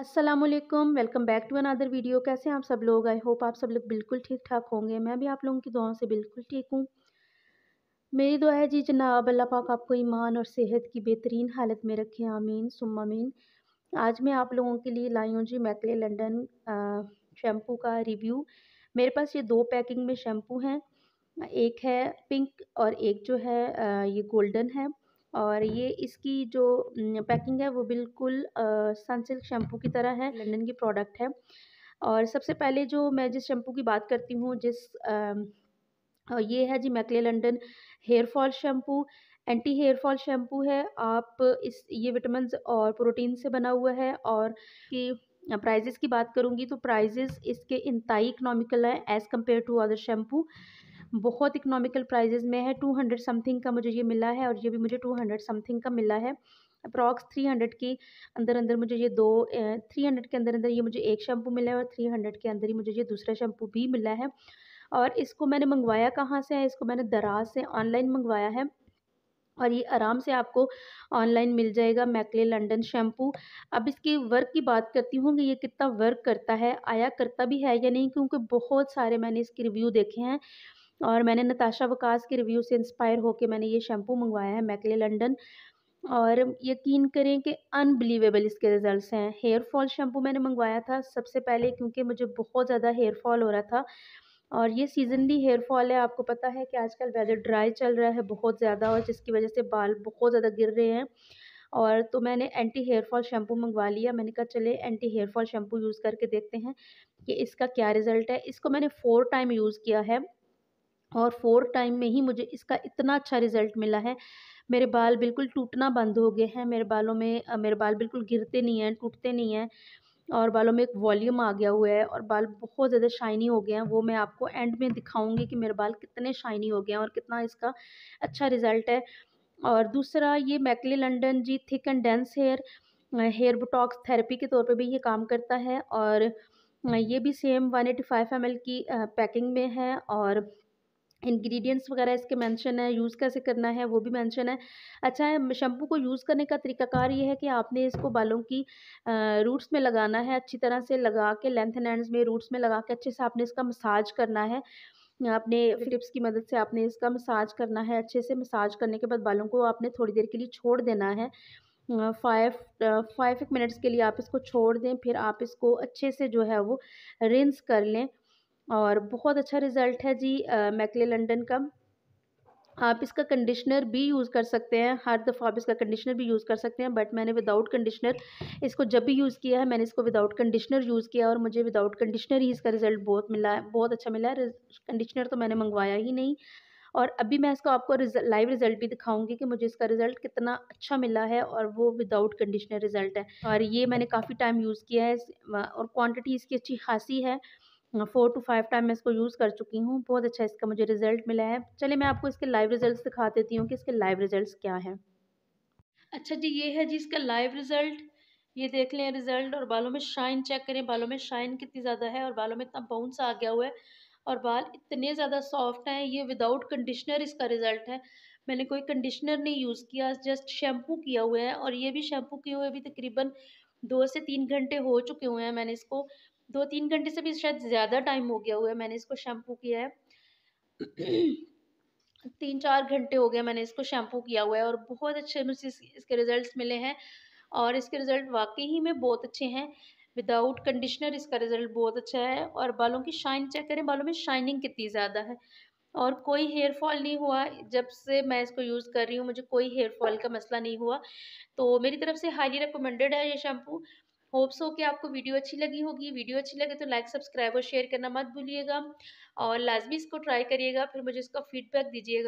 Aslam welcome back to another video कैसे आप सब लोग आई होप आप सब लोग बिल्कुल ठीक ठाक होंगे मैं भी आप लोगों की दुआओं से बिल्कुल ठीक हूँ मेरी दुआ है जी जनाब अल्लाह पाक आपको ईमान और सेहत की बेहतरीन हालत में रखें आमीन सुम आमीन आज मैं आप लोगों के लिए लाई हूँ जी मैकले लंडन शैम्पू का रिव्यू मेरे पास ये दो पैकिंग में शैम्पू हैं एक है पिंक और एक जो है ये गोल्डन है और ये इसकी जो पैकिंग है वो बिल्कुल सनसिल्क शैम्पू की तरह है लंदन की प्रोडक्ट है और सबसे पहले जो मैं जिस शैम्पू की बात करती हूँ जिस आ, ये है G Maclay London hair fall shampoo anti hair fall shampoo है आप इस ये विटामिन और प्रोटीन से बना हुआ है और कि प्राइजेस की बात करूँगी तो प्राइजेस इसके इंतहाई इकनॉमिकल हैं as compared to other shampoo बहुत इकनॉमिकल प्राइजेज़ में है टू हंड्रेड समथिंग का मुझे ये मिला है और ये भी मुझे टू हंड्रेड समथिंग का मिला है अप्रॉक्स थ्री हंड्रेड के अंदर अंदर मुझे ये दो थ्री हंड्रेड के अंदर अंदर ये मुझे एक शैम्पू मिला है और थ्री हंड्रेड के अंदर ही मुझे ये दूसरा शैम्पू भी मिला है और इसको मैंने मंगवाया कहाँ से है इसको मैंने दराज से ऑनलाइन मंगवाया है और ये आराम से आपको ऑनलाइन मिल जाएगा मैकले लंडन शैम्पू अब इसकी वर्क की बात करती हूँ कि ये कितना वर्क करता है आया करता भी है या नहीं क्योंकि बहुत सारे मैंने इसके रिव्यू देखे हैं और मैंने नताशा वकास के रिव्यू से इंस्पायर होकर मैंने ये शैम्पू मंगवाया है मैकले लंडन और यकीन करें कि अनबिलीवेबल इसके रिज़ल्ट्स हैं हेयर फॉल शैम्पू मैंने मंगवाया था सबसे पहले क्योंकि मुझे बहुत ज़्यादा हेयर फॉल हो रहा था और ये सीजनली हेयर फॉल है आपको पता है कि आजकल वेदर ड्राई चल रहा है बहुत ज़्यादा और जिसकी वजह से बाल बहुत ज़्यादा गिर रहे हैं और तो मैंने एंटी हेयर फॉल शैम्पू मंगवा लिया मैंने कहा चले anti hair fall shampoo use करके देखते हैं कि इसका क्या रिज़ल्ट है इसको मैंने फ़ोर टाइम यूज़ किया है और फोर टाइम में ही मुझे इसका इतना अच्छा रिज़ल्ट मिला है मेरे बाल बिल्कुल टूटना बंद हो गए हैं मेरे बालों में मेरे बाल बिल्कुल गिरते नहीं हैं टूटते नहीं हैं और बालों में एक वॉल्यूम आ गया हुआ है और बाल बहुत ज़्यादा शाइनी हो गए हैं वो मैं आपको एंड में दिखाऊंगी कि मेरे बाल कितने शाइनी हो गए हैं और कितना इसका अच्छा रिज़ल्ट है और दूसरा ये Maclay London G thick and dense hair hair botox therapy के तौर पर भी ये काम करता है और ये भी सेम वन एटी की पैकिंग में है और इंग्रेडिएंट्स वगैरह इसके मेंशन है यूज़ कैसे करना है वो भी मेंशन है अच्छा है शैम्पू को यूज़ करने का तरीकाकार ये है कि आपने इसको बालों की रूट्स में लगाना है अच्छी तरह से लगा के लेंथ एंड एंड्स में रूट्स में लगा के अच्छे से आपने इसका मसाज करना है आपने फिलिप्स की मदद से आपने इसका मसाज करना है अच्छे से मसाज करने के बाद बालों को आपने थोड़ी देर के लिए छोड़ देना है फाइव फाइव एक मिनट्स के लिए आप इसको छोड़ दें फिर आप इसको अच्छे से जो है वो रिंस कर लें और बहुत अच्छा रिज़ल्ट है जी मैकले लंडन का आप इसका कंडीशनर भी यूज़ कर सकते हैं हर दफ़ा आप इसका कंडीशनर भी यूज़ कर सकते हैं बट मैंने विदाउट कंडीशनर इसको जब भी यूज़ किया है मैंने इसको विदाउट कंडीशनर यूज़ किया और मुझे विदाउट कंडीशनर ही इसका रिज़ल्ट बहुत मिला है बहुत अच्छा मिला है कंडीशनर तो मैंने मंगवाया ही नहीं और अभी मैं इसको आपको रिजल, लाइव रिज़ल्ट भी दिखाऊंगी कि मुझे इसका रिज़ल्ट कितना अच्छा मिला है और वो विदाउट कंडीशनर रिज़ल्ट है और ये मैंने काफ़ी टाइम यूज़ किया है और क्वांटिटी इसकी अच्छी खासी है फोर टू फाइव टाइम मैं इसको यूज़ कर चुकी हूँ बहुत अच्छा इसका मुझे रिजल्ट मिला है चलिए मैं आपको इसके लाइव रिजल्ट दिखा देती हूँ कि इसके लाइव रिजल्ट क्या हैं अच्छा जी ये है जी इसका लाइव रिजल्ट ये देख लें रिजल्ट और बालों में शाइन चेक करें बालों में शाइन कितनी ज़्यादा है और बालों में इतना बाउंस आ गया हुआ है और बाल इतने ज़्यादा सॉफ्ट हैं ये विदाउट कंडीशनर इसका रिज़ल्ट है मैंने कोई कंडीशनर नहीं यूज़ किया जस्ट शैम्पू किया हुआ है और ये भी शैम्पू किए हुए भी तकरीबन दो से तीन घंटे हो चुके हुए हैं मैंने इसको दो तीन घंटे से भी शायद ज़्यादा टाइम हो गया हुआ है मैंने इसको शैम्पू किया है तीन चार घंटे हो गए मैंने इसको शैम्पू किया हुआ है और बहुत अच्छे मुझे इसके रिज़ल्ट मिले हैं और इसके रिज़ल्ट वाकई ही में बहुत अच्छे हैं विदाउट कंडीशनर इसका रिज़ल्ट बहुत अच्छा है और बालों की शाइन चेक करें बालों में शाइनिंग कितनी ज़्यादा है और कोई हेयर फॉल नहीं हुआ जब से मैं इसको यूज़ कर रही हूँ मुझे कोई हेयर फॉल का मसला नहीं हुआ तो मेरी तरफ से हाईली रिकमेंडेड है ये शैम्पू होप्स हो कि आपको वीडियो अच्छी लगी होगी वीडियो अच्छी लगे तो लाइक सब्सक्राइब और शेयर करना मत भूलिएगा और लाजमी इसको ट्राई करिएगा फिर मुझे इसका फीडबैक दीजिएगा